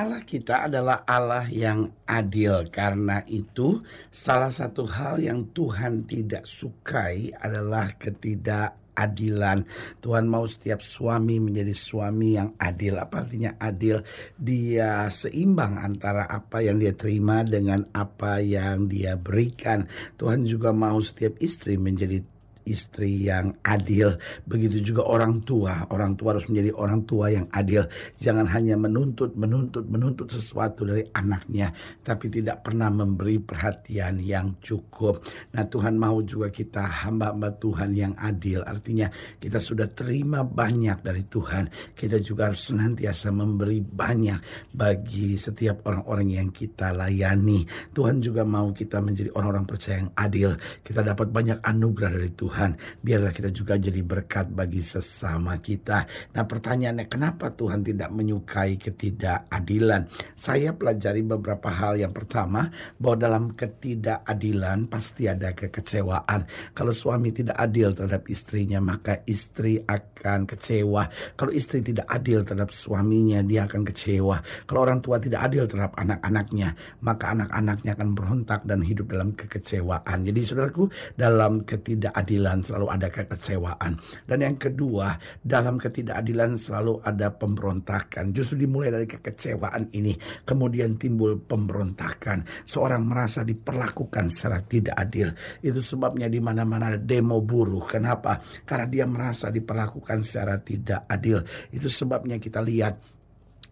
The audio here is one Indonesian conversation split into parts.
Allah kita adalah Allah yang adil. Karena itu, salah satu hal yang Tuhan tidak sukai adalah ketidak adilan. Tuhan mau setiap suami menjadi suami yang adil. Apa artinya adil? Dia seimbang antara apa yang dia terima dengan apa yang dia berikan. Tuhan juga mau setiap istri menjadi istri yang adil. Begitu juga orang tua. Orang tua harus menjadi orang tua yang adil. Jangan hanya menuntut, menuntut, menuntut sesuatu dari anaknya. Tapi tidak pernah memberi perhatian yang cukup. Nah Tuhan mau juga kita hamba-hamba Tuhan yang adil. Artinya kita sudah terima banyak dari Tuhan. Kita juga harus senantiasa memberi banyak bagi setiap orang-orang yang kita layani. Tuhan juga mau kita menjadi orang-orang percaya yang adil. Kita dapat banyak anugerah dari Tuhan. Tuhan, biarlah kita juga jadi berkat bagi sesama kita. Nah pertanyaannya kenapa Tuhan tidak menyukai ketidakadilan? Saya pelajari beberapa hal. Yang pertama bahwa dalam ketidakadilan pasti ada kekecewaan. Kalau suami tidak adil terhadap istrinya maka istri akan kecewa. Kalau istri tidak adil terhadap suaminya dia akan kecewa. Kalau orang tua tidak adil terhadap anak-anaknya maka anak-anaknya akan berontak dan hidup dalam kekecewaan. Jadi saudaraku dalam ketidakadilan ketidakadilan selalu ada kekecewaan. Dan yang kedua, dalam ketidakadilan selalu ada pemberontakan. Justru dimulai dari kekecewaan ini, kemudian timbul pemberontakan. Seorang merasa diperlakukan secara tidak adil. Itu sebabnya di mana-mana demo buruh. Kenapa? Karena dia merasa diperlakukan secara tidak adil. Itu sebabnya kita lihat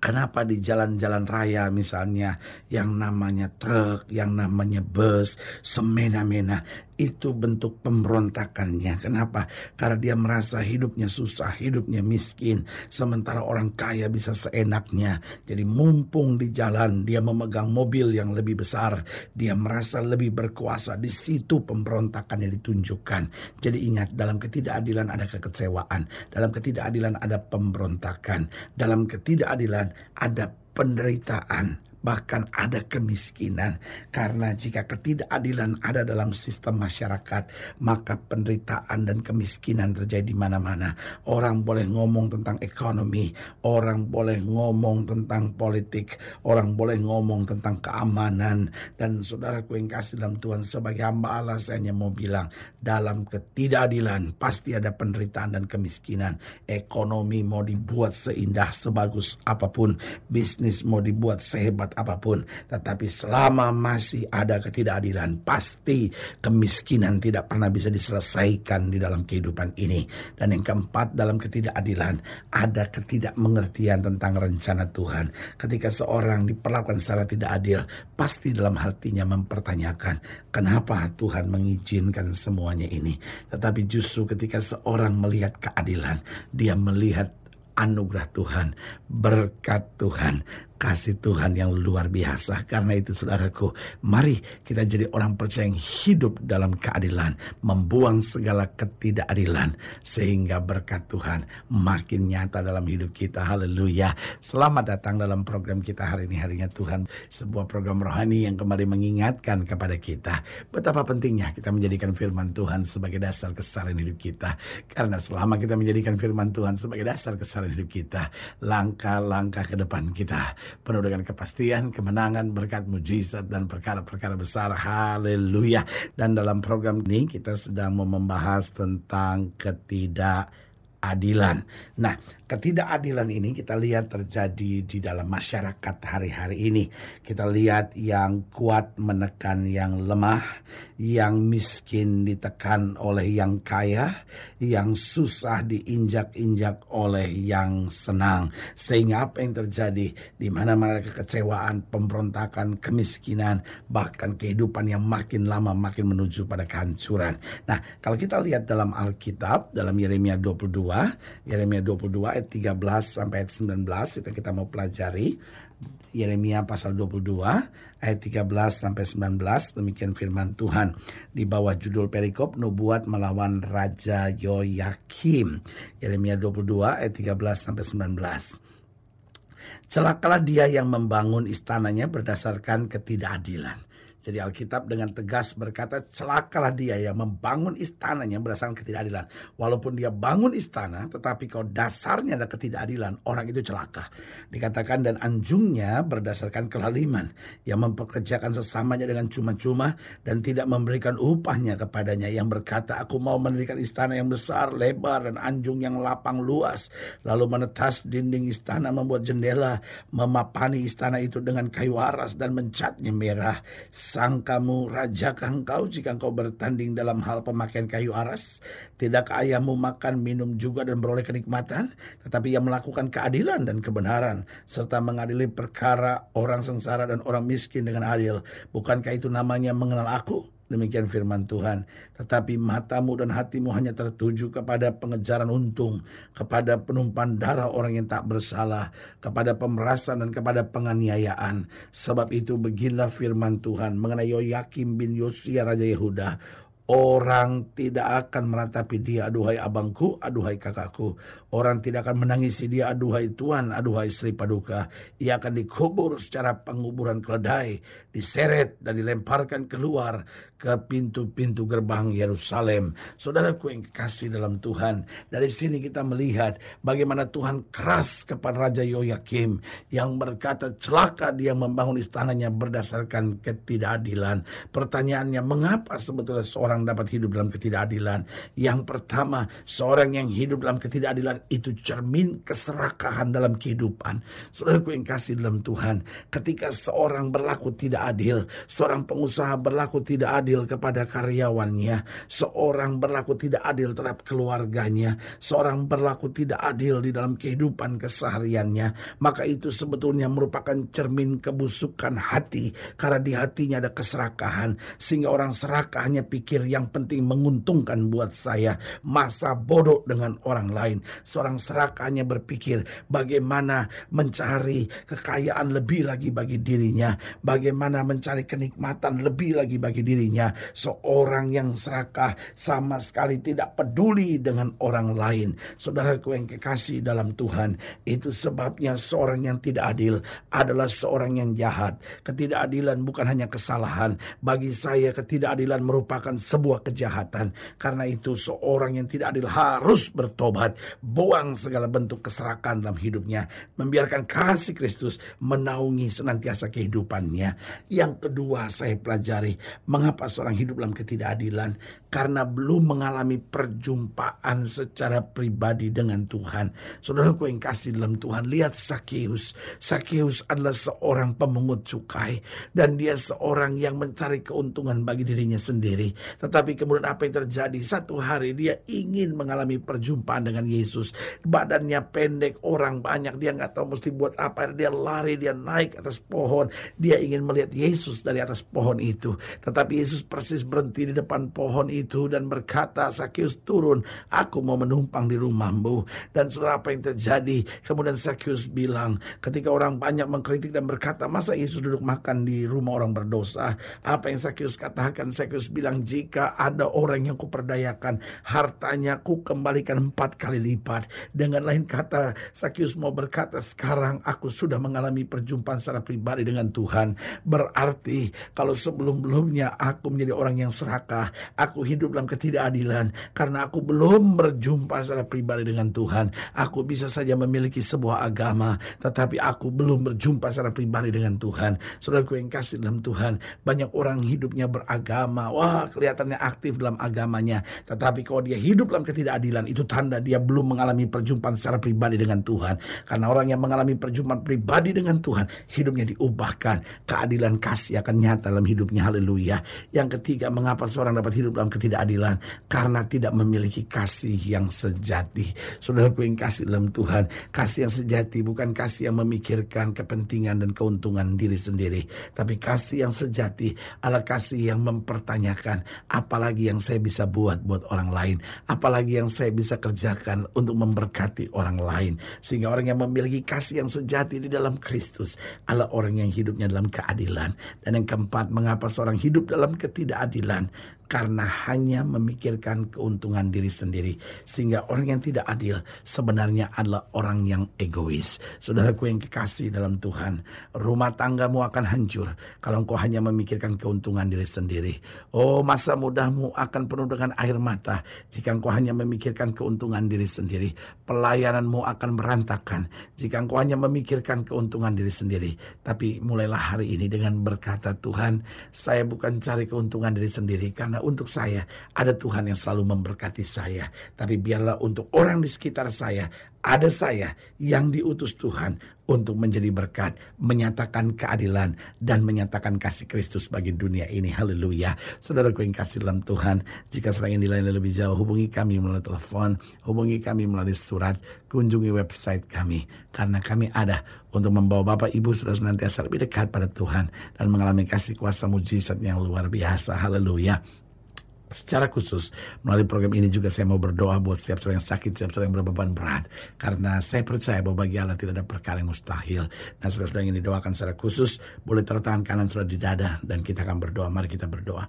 Kenapa di jalan-jalan raya misalnya yang namanya truk, yang namanya bus, semena-mena itu bentuk pemberontakannya. Kenapa? Karena dia merasa hidupnya susah, hidupnya miskin, sementara orang kaya bisa seenaknya. Jadi mumpung di jalan dia memegang mobil yang lebih besar, dia merasa lebih berkuasa. Di situ pemberontakannya ditunjukkan. Jadi ingat dalam ketidakadilan ada kekecewaan, dalam ketidakadilan ada pemberontakan, dalam ketidakadilan ada penderitaan, bahkan ada kemiskinan. Karena jika ketidakadilan ada dalam sistem masyarakat, maka penderitaan dan kemiskinan terjadi di mana-mana. Orang boleh ngomong tentang ekonomi, orang boleh ngomong tentang politik, orang boleh ngomong tentang keamanan. Dan saudaraku yang kasih dalam Tuhan sebagai hamba Allah, saya hanya mau bilang, dalam ketidakadilan pasti ada penderitaan dan kemiskinan. Ekonomi mau dibuat seindah, sebagus apapun. Bisnis mau dibuat sehebat apapun, tetapi selama masih ada ketidakadilan, pasti kemiskinan tidak pernah bisa diselesaikan di dalam kehidupan ini. Dan yang keempat, dalam ketidakadilan ada ketidakmengertian tentang rencana Tuhan. Ketika seorang diperlakukan secara tidak adil, pasti dalam hatinya mempertanyakan kenapa Tuhan mengizinkan semuanya ini. Tetapi justru ketika seorang melihat keadilan, dia melihat anugerah Tuhan, berkat Tuhan, kasih Tuhan yang luar biasa. Karena itu saudaraku, mari kita jadi orang percaya yang hidup dalam keadilan, membuang segala ketidakadilan sehingga berkat Tuhan makin nyata dalam hidup kita. Haleluya. Selamat datang dalam program kita hari ini harinya Tuhan, sebuah program rohani yang kembali mengingatkan kepada kita betapa pentingnya kita menjadikan firman Tuhan sebagai dasar kesalahan hidup kita. Karena selama kita menjadikan firman Tuhan sebagai dasar kesalahan hidup kita, langkah-langkah ke depan kita penuh dengan kepastian, kemenangan, berkat mujizat dan perkara-perkara besar. Haleluya. Dan dalam program ini kita sedang membahas tentang ketidak ketidakadilan. Nah, ketidakadilan ini kita lihat terjadi di dalam masyarakat hari-hari ini. Kita lihat yang kuat menekan yang lemah, yang miskin ditekan oleh yang kaya, yang susah diinjak-injak oleh yang senang. Sehingga apa yang terjadi di mana mana kekecewaan, pemberontakan, kemiskinan, bahkan kehidupan yang makin lama makin menuju pada kehancuran. Nah, kalau kita lihat dalam Alkitab, dalam Yeremia 22 22, Yeremia 22 ayat 13 sampai ayat 19 itu kita mau pelajari. Yeremia pasal 22 ayat 13 sampai 19 demikian firman Tuhan di bawah judul perikop nubuat melawan raja Yoyakim. Yeremia 22 ayat 13 sampai 19. Celakalah dia yang membangun istananya berdasarkan ketidakadilan jadi Alkitab dengan tegas berkata, celakalah dia yang membangun istananya berdasarkan ketidakadilan. Walaupun dia bangun istana, tetapi kalau dasarnya ada ketidakadilan, orang itu celaka. Dikatakan dan anjungnya berdasarkan kelaliman, yang mempekerjakan sesamanya dengan cuma-cuma dan tidak memberikan upahnya kepadanya, yang berkata, aku mau mendirikan istana yang besar, lebar, dan anjung yang lapang luas, lalu menetas dinding istana, membuat jendela, memapani istana itu dengan kayu aras dan mencatnya merah Sang kamu rajakah engkau jika engkau bertanding dalam hal pemakaian kayu aras? Tidakkah ayahmu makan, minum juga dan beroleh kenikmatan? Tetapi ia melakukan keadilan dan kebenaran, serta mengadili perkara orang sengsara dan orang miskin dengan adil. Bukankah itu namanya mengenal aku? Demikian firman Tuhan. Tetapi matamu dan hatimu hanya tertuju kepada pengejaran untung, kepada penumpahan darah orang yang tak bersalah, kepada pemerasan dan kepada penganiayaan. Sebab itu beginilah firman Tuhan mengenai Yoyakim bin Yosia Raja Yehuda. Orang tidak akan meratapi dia, aduhai abangku, aduhai kakakku. Orang tidak akan menangisi dia, aduhai tuan, aduhai Sri Paduka. Ia akan dikubur secara penguburan keledai, diseret dan dilemparkan keluar ke pintu-pintu gerbang Yerusalem. Saudaraku yang kasih dalam Tuhan, dari sini kita melihat bagaimana Tuhan keras kepada Raja Yoyakim yang berkata celaka dia membangun istananya berdasarkan ketidakadilan. Pertanyaannya, mengapa sebetulnya seorang orang dapat hidup dalam ketidakadilan. Yang pertama, seorang yang hidup dalam ketidakadilan itu cermin keserakahan dalam kehidupan. Saudaraku yang kasih dalam Tuhan, ketika seorang berlaku tidak adil, seorang pengusaha berlaku tidak adil kepada karyawannya, seorang berlaku tidak adil terhadap keluarganya, seorang berlaku tidak adil di dalam kehidupan kesehariannya, maka itu sebetulnya merupakan cermin kebusukan hati karena di hatinya ada keserakahan sehingga orang serakahnya pikir yang penting menguntungkan buat saya. Masa bodoh dengan orang lain. Seorang serakanya berpikir bagaimana mencari kekayaan lebih lagi bagi dirinya. Bagaimana mencari kenikmatan lebih lagi bagi dirinya. Seorang yang serakah sama sekali tidak peduli dengan orang lain. Saudaraku yang kekasih dalam Tuhan. Itu sebabnya seorang yang tidak adil adalah seorang yang jahat. Ketidakadilan bukan hanya kesalahan. Bagi saya ketidakadilan merupakan sebuah sebuah kejahatan. Karena itu seorang yang tidak adil harus bertobat, buang segala bentuk keserakan dalam hidupnya, membiarkan kasih Kristus menaungi senantiasa kehidupannya. Yang kedua saya pelajari, mengapa seorang hidup dalam ketidakadilan? Karena belum mengalami perjumpaan secara pribadi dengan Tuhan. Saudaraku yang kasih dalam Tuhan, lihat Sakeus. Sakeus adalah seorang pemungut cukai dan dia seorang yang mencari keuntungan bagi dirinya sendiri. Tetapi kemudian apa yang terjadi? Satu hari dia ingin mengalami perjumpaan dengan Yesus. Badannya pendek, orang banyak, dia nggak tahu mesti buat apa. Dia lari, dia naik atas pohon. Dia ingin melihat Yesus dari atas pohon itu. Tetapi Yesus persis berhenti di depan pohon itu dan berkata, Sakyus turun, aku mau menumpang di rumahmu. Dan surah apa yang terjadi? Kemudian Sakyus bilang, ketika orang banyak mengkritik dan berkata, masa Yesus duduk makan di rumah orang berdosa? Apa yang Sakyus katakan? Sakyus bilang, jika ketika ada orang yang kuperdayakan, hartanya ku kembalikan empat kali lipat. Dengan lain kata, Sakyus mau berkata sekarang aku sudah mengalami perjumpaan secara pribadi dengan Tuhan. Berarti kalau sebelum-belumnya aku menjadi orang yang serakah, aku hidup dalam ketidakadilan karena aku belum berjumpa secara pribadi dengan Tuhan. Aku bisa saja memiliki sebuah agama, tetapi aku belum berjumpa secara pribadi dengan Tuhan. Saudaraku yang kasih dalam Tuhan, banyak orang hidupnya beragama. Wah, kelihatan kelihatannya aktif dalam agamanya, tetapi kalau dia hidup dalam ketidakadilan, itu tanda dia belum mengalami perjumpaan secara pribadi dengan Tuhan. Karena orang yang mengalami perjumpaan pribadi dengan Tuhan, hidupnya diubahkan, keadilan kasih akan nyata dalam hidupnya. Haleluya. Yang ketiga, mengapa seorang dapat hidup dalam ketidakadilan? Karena tidak memiliki kasih yang sejati. Saudaraku yang kasih dalam Tuhan, kasih yang sejati bukan kasih yang memikirkan kepentingan dan keuntungan diri sendiri, tapi kasih yang sejati adalah kasih yang mempertanyakan apalagi yang saya bisa buat buat orang lain, apalagi yang saya bisa kerjakan untuk memberkati orang lain. Sehingga orang yang memiliki kasih yang sejati di dalam Kristus adalah orang yang hidupnya dalam keadilan. Dan yang keempat, mengapa seorang hidup dalam ketidakadilan? karena hanya memikirkan keuntungan diri sendiri. Sehingga orang yang tidak adil sebenarnya adalah orang yang egois. Saudaraku yang kekasih dalam Tuhan, rumah tanggamu akan hancur kalau engkau hanya memikirkan keuntungan diri sendiri. Oh, masa mudahmu akan penuh dengan air mata jika engkau hanya memikirkan keuntungan diri sendiri. Pelayananmu akan berantakan jika engkau hanya memikirkan keuntungan diri sendiri. Tapi mulailah hari ini dengan berkata, Tuhan, saya bukan cari keuntungan diri sendiri karena untuk saya ada Tuhan yang selalu memberkati saya. Tapi biarlah untuk orang di sekitar saya ada saya yang diutus Tuhan untuk menjadi berkat, menyatakan keadilan, dan menyatakan kasih Kristus bagi dunia ini. Haleluya. Saudara ku yang kasih dalam Tuhan, jika serang ini dilayani lebih jauh, hubungi kami melalui telepon, hubungi kami melalui surat, kunjungi website kami. Karena kami ada untuk membawa Bapak Ibu sudah senantiasa lebih dekat pada Tuhan dan mengalami kasih kuasa mujizat yang luar biasa. Haleluya secara khusus melalui program ini juga saya mau berdoa buat setiap saudara yang sakit, setiap saudara yang berbeban berat. Karena saya percaya bahwa bagi Allah tidak ada perkara yang mustahil. Nah, saudara-saudara yang doakan secara khusus boleh tertahan kanan saudara di dada dan kita akan berdoa. Mari kita berdoa.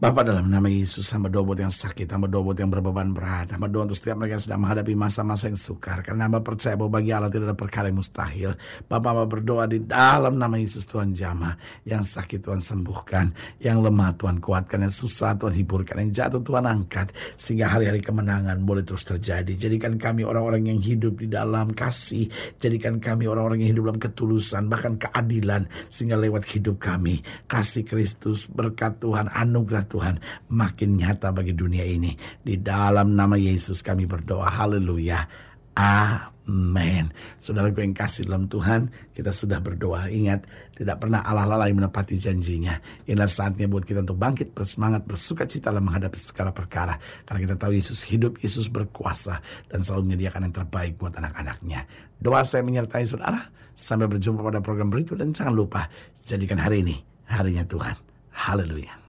Bapak dalam nama Yesus sama doa buat yang sakit, sama doa buat yang berbeban berat, sama doa untuk setiap mereka yang sedang menghadapi masa-masa yang sukar. Karena hamba percaya bahwa bagi Allah tidak ada perkara yang mustahil. Bapak hamba berdoa di dalam nama Yesus Tuhan jamaah Yang sakit Tuhan sembuhkan, yang lemah Tuhan kuatkan, yang susah Tuhan hiburkan, yang jatuh Tuhan angkat. Sehingga hari-hari kemenangan boleh terus terjadi. Jadikan kami orang-orang yang hidup di dalam kasih. Jadikan kami orang-orang yang hidup dalam ketulusan, bahkan keadilan. Sehingga lewat hidup kami, kasih Kristus, berkat Tuhan, anugerah Tuhan makin nyata bagi dunia ini. Di dalam nama Yesus kami berdoa. Haleluya. Amin. Saudara gue yang kasih dalam Tuhan, kita sudah berdoa. Ingat, tidak pernah Allah lalai menepati janjinya. Inilah saatnya buat kita untuk bangkit, bersemangat, bersuka cita dalam menghadapi segala perkara. Karena kita tahu Yesus hidup, Yesus berkuasa, dan selalu menyediakan yang terbaik buat anak-anaknya. Doa saya menyertai saudara. Sampai berjumpa pada program berikut, dan jangan lupa, jadikan hari ini harinya Tuhan. Haleluya.